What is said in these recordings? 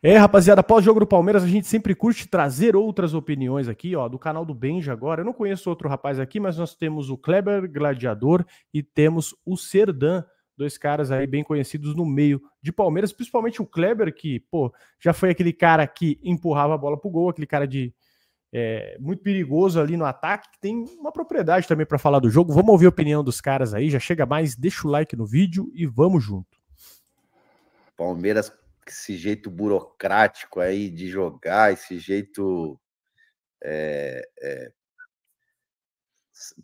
É, rapaziada, pós-jogo do Palmeiras, a gente sempre curte trazer outras opiniões aqui, ó, do canal do Benja agora. Eu não conheço outro rapaz aqui, mas nós temos o Kleber Gladiador e temos o Serdan, dois caras aí bem conhecidos no meio de Palmeiras, principalmente o Kleber, que, pô, já foi aquele cara que empurrava a bola pro gol, aquele cara de é, muito perigoso ali no ataque, que tem uma propriedade também para falar do jogo. Vamos ouvir a opinião dos caras aí, já chega mais, deixa o like no vídeo e vamos junto. Palmeiras esse jeito burocrático aí de jogar, esse jeito é, é,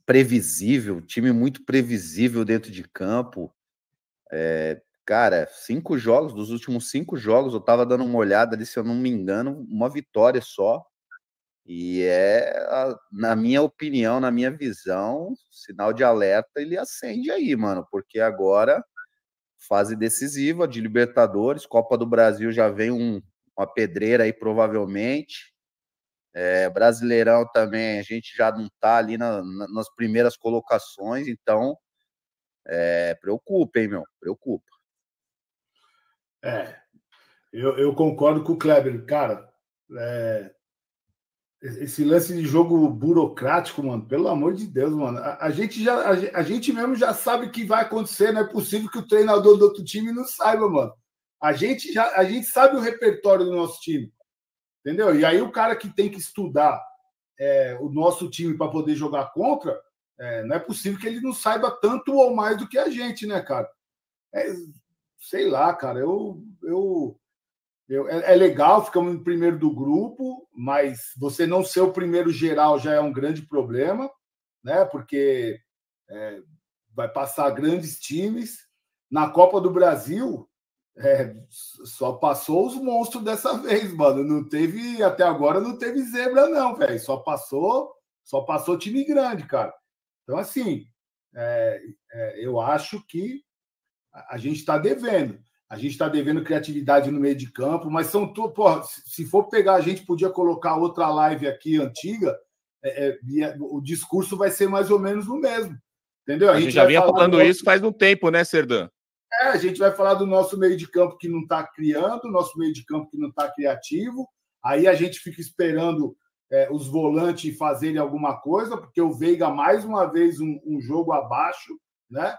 previsível, time muito previsível dentro de campo. É, cara, cinco jogos, dos últimos cinco jogos, eu tava dando uma olhada ali, se eu não me engano, uma vitória só. E é, na minha opinião, na minha visão, sinal de alerta, ele acende aí, mano, porque agora fase decisiva de Libertadores, Copa do Brasil já vem um, uma pedreira aí provavelmente. É, Brasileirão também, a gente já não está ali na, na, nas primeiras colocações, então é, preocupa, hein, meu? Preocupa. É, eu, eu concordo com o Kleber, cara. É, esse lance de jogo burocrático, mano, pelo amor de Deus, mano. A, a gente já a, a, gente mesmo já sabe o que vai acontecer, não é possível que o treinador do outro time não saiba, mano. A gente já a gente sabe o repertório do nosso time. Entendeu? E aí o cara que tem que estudar é, o nosso time para poder jogar contra, é, não é possível que ele não saiba tanto ou mais do que a gente, né, cara? É, sei lá, cara, eu eu eu, é, é, legal, ficamos em primeiro do grupo, mas você não ser o primeiro geral já é um grande problema, né? Porque é, vai passar grandes times. Na Copa do Brasil, é, só passou os monstros dessa vez, mano. Não teve, até agora não teve zebra, não, velho. Só passou, só passou time grande, cara. Então, assim, é, é, eu acho que a gente está devendo. A gente está devendo criatividade no meio de campo, mas são tudo. Porra, se for pegar, a gente podia colocar outra live aqui antiga, é, é, é o discurso vai ser mais ou menos o mesmo. Entendeu? A, gente, a gente já vinha falando nosso... isso faz um tempo, né, Serdan? É, a gente vai falar do nosso meio de campo que não está criando, nosso meio de campo que não está criativo. Aí a gente fica esperando é, os volantes fazerem alguma coisa, porque o Veiga, mais uma vez, um, um jogo abaixo, né?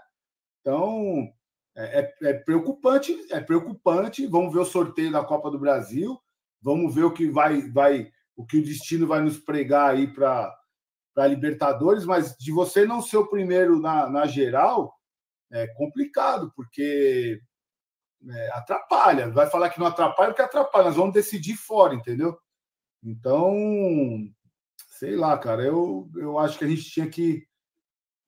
Então, é, é, é, preocupante, é preocupante. Vamos ver o sorteio da Copa do Brasil, vamos ver o que vai, vai o que o destino vai nos pregar aí para a Libertadores, mas de você não ser o primeiro na, na geral é complicado, porque é, atrapalha. Vai falar que não atrapalha, porque atrapalha. Nós vamos decidir fora, entendeu? Então, sei lá, cara. Eu, eu acho que a gente tinha que.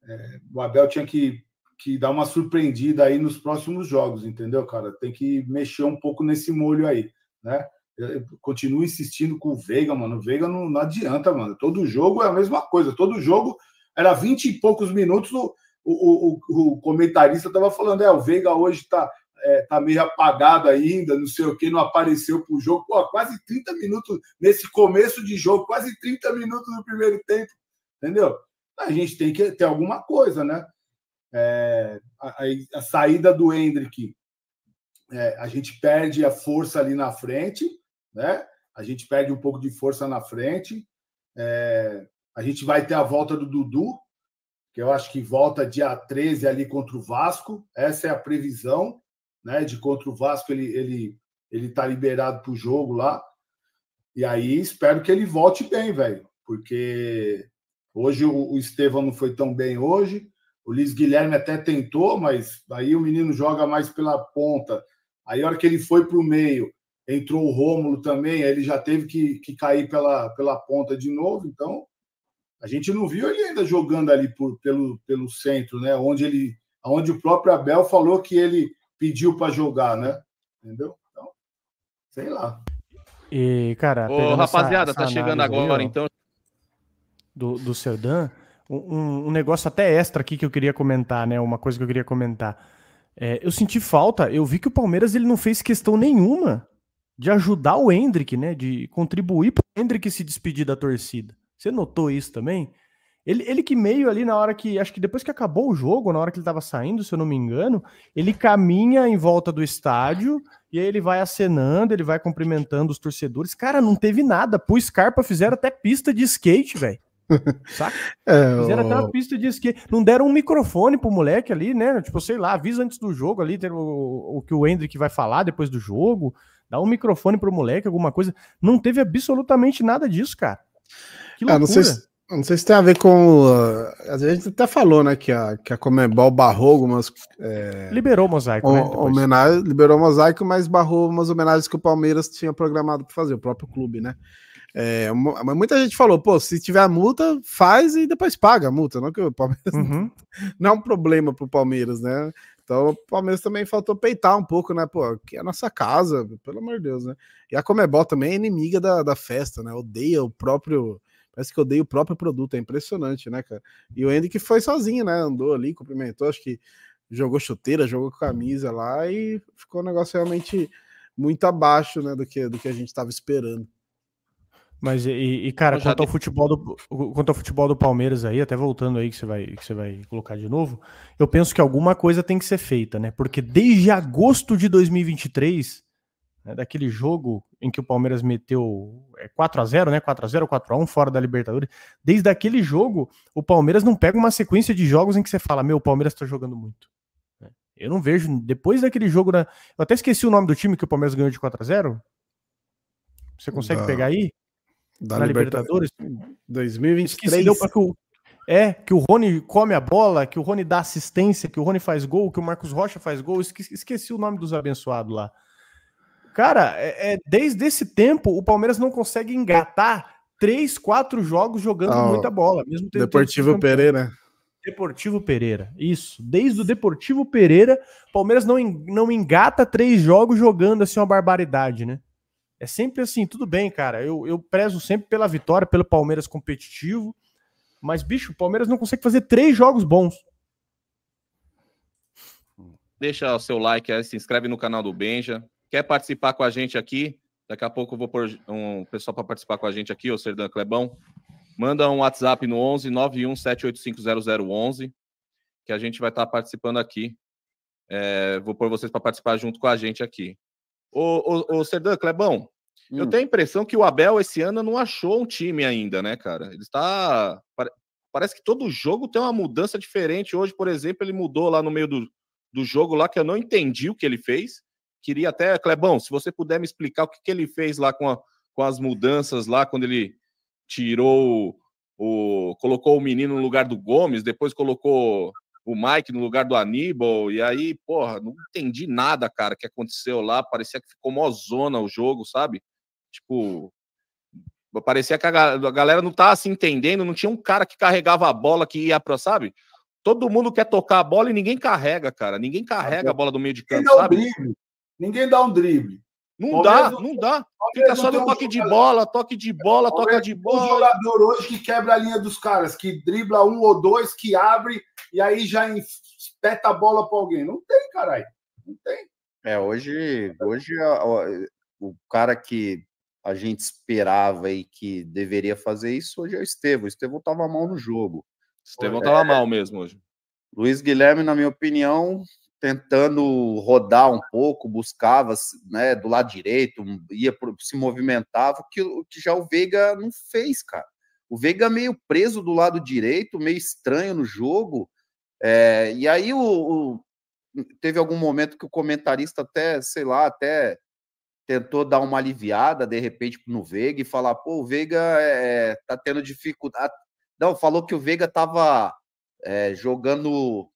É, o Abel tinha que que dá uma surpreendida aí nos próximos jogos, entendeu, cara? Tem que mexer um pouco nesse molho aí, né? Eu continuo insistindo com o Veiga, mano. O Veiga não, não adianta, mano. Todo jogo é a mesma coisa. Todo jogo era vinte e poucos minutos. O, o, o, o comentarista estava falando: é, o Veiga hoje está é, tá meio apagado ainda, não sei o que, não apareceu pro jogo. Pô, quase 30 minutos nesse começo de jogo, quase 30 minutos no primeiro tempo, entendeu? A gente tem que ter alguma coisa, né? É, a, a, saída do Hendrick, é, a gente perde a força ali na frente, né? A gente perde um pouco de força na frente. É, a gente vai ter a volta do Dudu, que eu acho que volta dia 13 ali contra o Vasco. Essa é a previsão, né? De contra o Vasco ele ele ele tá liberado para o jogo lá. E aí espero que ele volte bem, velho, porque hoje o, o Estevão não foi tão bem hoje. O Luiz Guilherme até tentou, mas aí o menino joga mais pela ponta. Aí a hora que ele foi para o meio, entrou o Rômulo também, aí ele já teve que, que cair pela, pela ponta de novo. Então, a gente não viu ele ainda jogando ali por, pelo, pelo centro, né? Onde ele, onde o próprio Abel falou que ele pediu para jogar, né? Entendeu? Então, sei lá. E, cara, Ô, rapaziada, tá essa, essa tá chegando agora, aí, ó, então. Do, do Serdan um, um, negócio até extra aqui que eu queria comentar, né? Uma coisa que eu queria comentar. É, eu senti falta, eu vi que o Palmeiras ele não fez questão nenhuma de ajudar o Hendrick, né? De contribuir para o Hendrick se despedir da torcida. Você notou isso também? Ele, ele que meio ali na hora que. Acho que depois que acabou o jogo, na hora que ele estava saindo, se eu não me engano, ele caminha em volta do estádio e aí ele vai acenando, ele vai cumprimentando os torcedores. Cara, não teve nada. Pô, Scarpa fizeram até pista de skate, velho. Saca? É, Fizeram até uma pista de skate. Não deram um microfone pro moleque ali, né? Tipo, sei lá, avisa antes do jogo ali o, o que o Hendrick vai falar depois do jogo. Dá um microfone pro moleque, alguma coisa. Não teve absolutamente nada disso, cara. Que loucura. Ah, não, sei se, não sei se tem a ver com. Uh, a gente até falou, né, que a, que a Comebol barrou algumas. É, liberou o mosaico, o, né? Homenagem, liberou o mosaico, mas barrou umas homenagens que o Palmeiras tinha programado para fazer, o próprio clube, né? É, muita gente falou, pô, se tiver a multa, faz e depois paga a multa, não é que o Palmeiras uhum. não é um problema pro Palmeiras, né? Então, o Palmeiras também faltou peitar um pouco, né? Pô, que é a nossa casa, pelo amor de Deus, né? E a Comebol também é inimiga da, da festa, né? Odeia o próprio. Parece que odeia o próprio produto, é impressionante, né, cara? E o Andy que foi sozinho, né? Andou ali, cumprimentou, acho que jogou chuteira, jogou camisa lá e ficou um negócio realmente muito abaixo, né, do que, do que a gente estava esperando. Mas e, e cara, quanto, ao futebol do, quanto ao futebol do Palmeiras aí, até voltando aí que você, vai, que você vai colocar de novo, eu penso que alguma coisa tem que ser feita, né? Porque desde agosto de 2023, né, daquele jogo em que o Palmeiras meteu 4 é, a 0 né? 4 a 0 4 a 1 fora da Libertadores, desde aquele jogo, o Palmeiras não pega uma sequência de jogos em que você fala, meu, o Palmeiras tá jogando muito. Né? Eu não vejo, depois daquele jogo, eu até esqueci o nome do time que o Palmeiras ganhou de 4 a 0 você consegue não. pegar aí? da Libertadores, Libertadores 2023. é, que o Rony come a bola, que o Rony dá assistência, que o Rony faz gol, que o Marcos Rocha faz gol. Esqueci, esqueci o nome dos abençoados lá. Cara, é, é, desde esse tempo o Palmeiras não consegue engatar três, quatro jogos jogando muita bola. Mesmo Deportivo Pereira. Deportivo Pereira, isso. Desde o Deportivo Pereira, Palmeiras não, não engata três jogos jogando assim uma barbaridade, né? É sempre assim, tudo bem, cara. Eu, eu prezo sempre pela vitória, pelo Palmeiras competitivo. Mas, bicho, o Palmeiras não consegue fazer três jogos bons. Deixa o seu like aí, se inscreve no canal do Benja. Quer participar com a gente aqui? Daqui a pouco eu vou pôr um pessoal para participar com a gente aqui, o Serdan Clebão. Manda um WhatsApp no 11 917850011 que a gente vai estar tá participando aqui. É, vou pôr vocês para participar junto com a gente aqui. Ô, ô, ô Serdan, Clebão, hum. eu tenho a impressão que o Abel esse ano não achou um time ainda, né, cara? Ele está. Parece que todo jogo tem uma mudança diferente. Hoje, por exemplo, ele mudou lá no meio do, do jogo, lá que eu não entendi o que ele fez. Queria até, Clebão, se você puder me explicar o que, que ele fez lá com, a, com as mudanças lá, quando ele tirou o. Colocou o menino no lugar do Gomes, depois colocou o Mike no lugar do Aníbal, e aí, porra, não entendi nada, cara, que aconteceu lá, parecia que ficou mó zona o jogo, sabe? Tipo, parecia que a, galera não tava tá se entendendo, não tinha um cara que carregava a bola que ia pra, sabe? Todo mundo quer tocar a bola e ninguém carrega, cara, ninguém carrega a bola do meio de campo, ninguém sabe? Um ninguém dá um drible. Não dá, não dá. Fica só no toque de bola, toque de bola, toca de bola. Um jogador hoje que quebra a linha dos caras, que dribla um ou dois, que abre e aí já espeta a bola para alguém. Não tem, caralho. Não tem. É, hoje, hoje o cara que a gente esperava e que deveria fazer isso hoje é o Estevão. O Estevão tava mal no jogo. O Estevão é... mal mesmo hoje. Luiz Guilherme, na minha opinião, tentando rodar um pouco, buscava né, do lado direito, ia pro, se movimentava, que, que já o Veiga não fez, cara. O Veiga meio preso do lado direito, meio estranho no jogo. É, e aí o, o, teve algum momento que o comentarista até, sei lá, até tentou dar uma aliviada de repente no Veiga e falar, pô, o Veiga é, é tá tendo dificuldade. Ah, não, falou que o Veiga tava é, jogando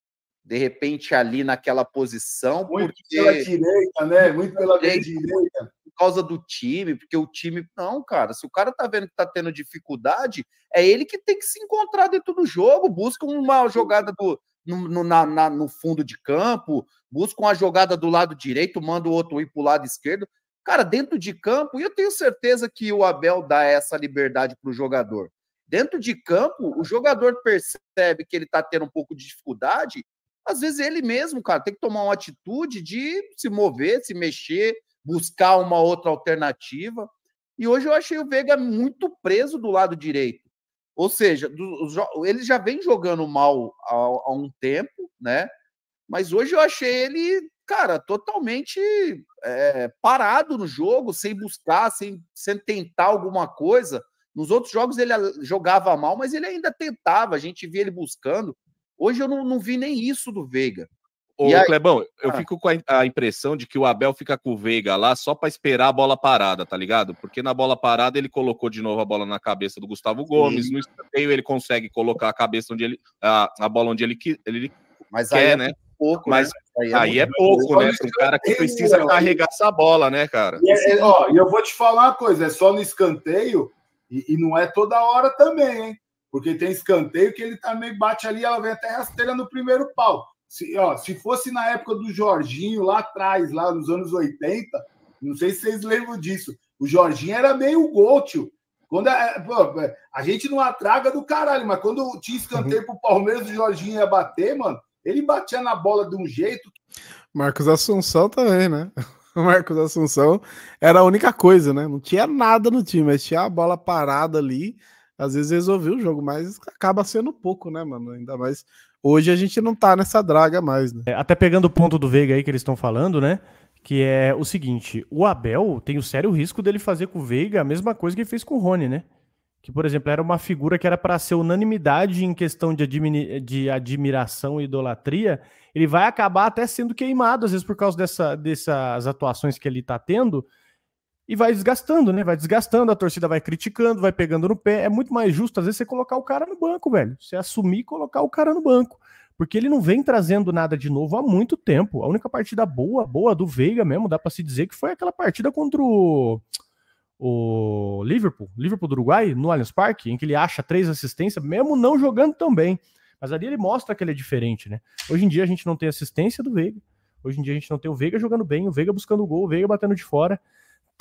de repente ali naquela posição. Muito porque... pela direita, né? Muito pela direita. Por causa do time, porque o time. Não, cara, se o cara tá vendo que tá tendo dificuldade, é ele que tem que se encontrar dentro do jogo. Busca uma jogada do. No, no, na, na, no fundo de campo, busca uma jogada do lado direito, manda o outro ir para o lado esquerdo. Cara, dentro de campo, e eu tenho certeza que o Abel dá essa liberdade para o jogador. Dentro de campo, o jogador percebe que ele está tendo um pouco de dificuldade, às vezes ele mesmo, cara, tem que tomar uma atitude de se mover, se mexer, buscar uma outra alternativa. E hoje eu achei o Veiga muito preso do lado direito. Ou seja, do, ele já vem jogando mal há, há um tempo, né? Mas hoje eu achei ele, cara, totalmente é, parado no jogo, sem buscar, sem, sem tentar alguma coisa. Nos outros jogos ele jogava mal, mas ele ainda tentava, a gente via ele buscando. Hoje eu não, não vi nem isso do Veiga. Ô, aí... Clebão, eu ah. fico com a, impressão de que o Abel fica com o Veiga lá só para esperar a bola parada, tá ligado? Porque na bola parada ele colocou de novo a bola na cabeça do Gustavo Gomes, Sim. no escanteio ele consegue colocar a cabeça onde ele a, a bola onde ele, ele Mas quer, é né? Pouco, né? Mas né? aí, é, aí é pouco, né? Um cara que precisa carregar essa bola, né, cara? E é, é ó, eu vou te falar uma coisa, é só no escanteio e, e não é toda hora também, hein? Porque tem escanteio que ele também bate ali, ela vem até rasteira no primeiro pau. Se, ó, se fosse na época do Jorginho, lá atrás, lá nos anos 80, não sei se vocês lembram disso. O Jorginho era meio gol, tio. Quando a, é, é, pô, é, a gente não atraga do caralho, mas quando tinha escanteio pro Palmeiras, o Jorginho ia bater, mano, ele batia na bola de um jeito. Marcos Assunção também, né? O Marcos Assunção era a única coisa, né? Não tinha nada no time, mas tinha a bola parada ali às vezes resolver o jogo, mas acaba sendo pouco, né, mano? Ainda mais hoje a gente não tá nessa draga mais, né? É, até pegando o ponto do Veiga aí que eles estão falando, né? Que é o seguinte: o Abel tem o sério risco dele fazer com o Veiga a mesma coisa que ele fez com o Rony, né? Que, por exemplo, era uma figura que era para ser unanimidade em questão de, admi de admiração e idolatria. Ele vai acabar até sendo queimado, às vezes, por causa dessa, dessas atuações que ele tá tendo e vai desgastando, né? Vai desgastando, a torcida vai criticando, vai pegando no pé. É muito mais justo, às vezes, você colocar o cara no banco, velho. Você assumir e colocar o cara no banco. Porque ele não vem trazendo nada de novo há muito tempo. A única partida boa, boa do Veiga mesmo, dá para se dizer que foi aquela partida contra o o Liverpool, Liverpool do Uruguai, no Allianz Parque, em que ele acha três assistências, mesmo não jogando tão bem. Mas ali ele mostra que ele é diferente, né? Hoje em dia a gente não tem assistência do Veiga. Hoje em dia a gente não tem o Veiga jogando bem, o Veiga buscando o gol, o Veiga batendo de fora.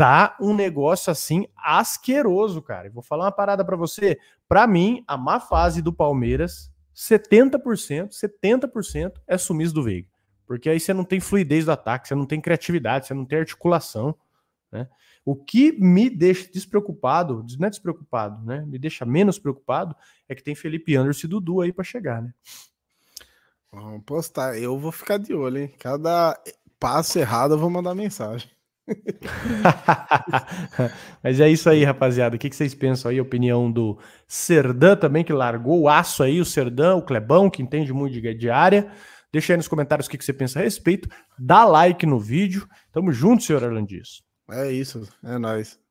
Tá um negócio assim asqueroso, cara. Eu vou falar uma parada para você. Para mim, a má fase do Palmeiras, 70%, 70% é sumiço do Veiga. Porque aí você não tem fluidez do ataque, você não tem criatividade, você não tem articulação, né? O que me deixa despreocupado, não é despreocupado, né? Me deixa menos preocupado é que tem Felipe Anderson e Dudu aí para chegar, né? Vamos postar. Eu vou ficar de olho, hein? Cada passo errado eu vou mandar mensagem. Mas é isso aí, rapaziada. O que vocês pensam aí? Opinião do Serdan também, que largou o aço aí, o Serdan, o Clebão, que entende muito de área. Deixa aí nos comentários o que você pensa a respeito. Dá like no vídeo. Tamo junto, senhor Arlandis. É isso, é nóis.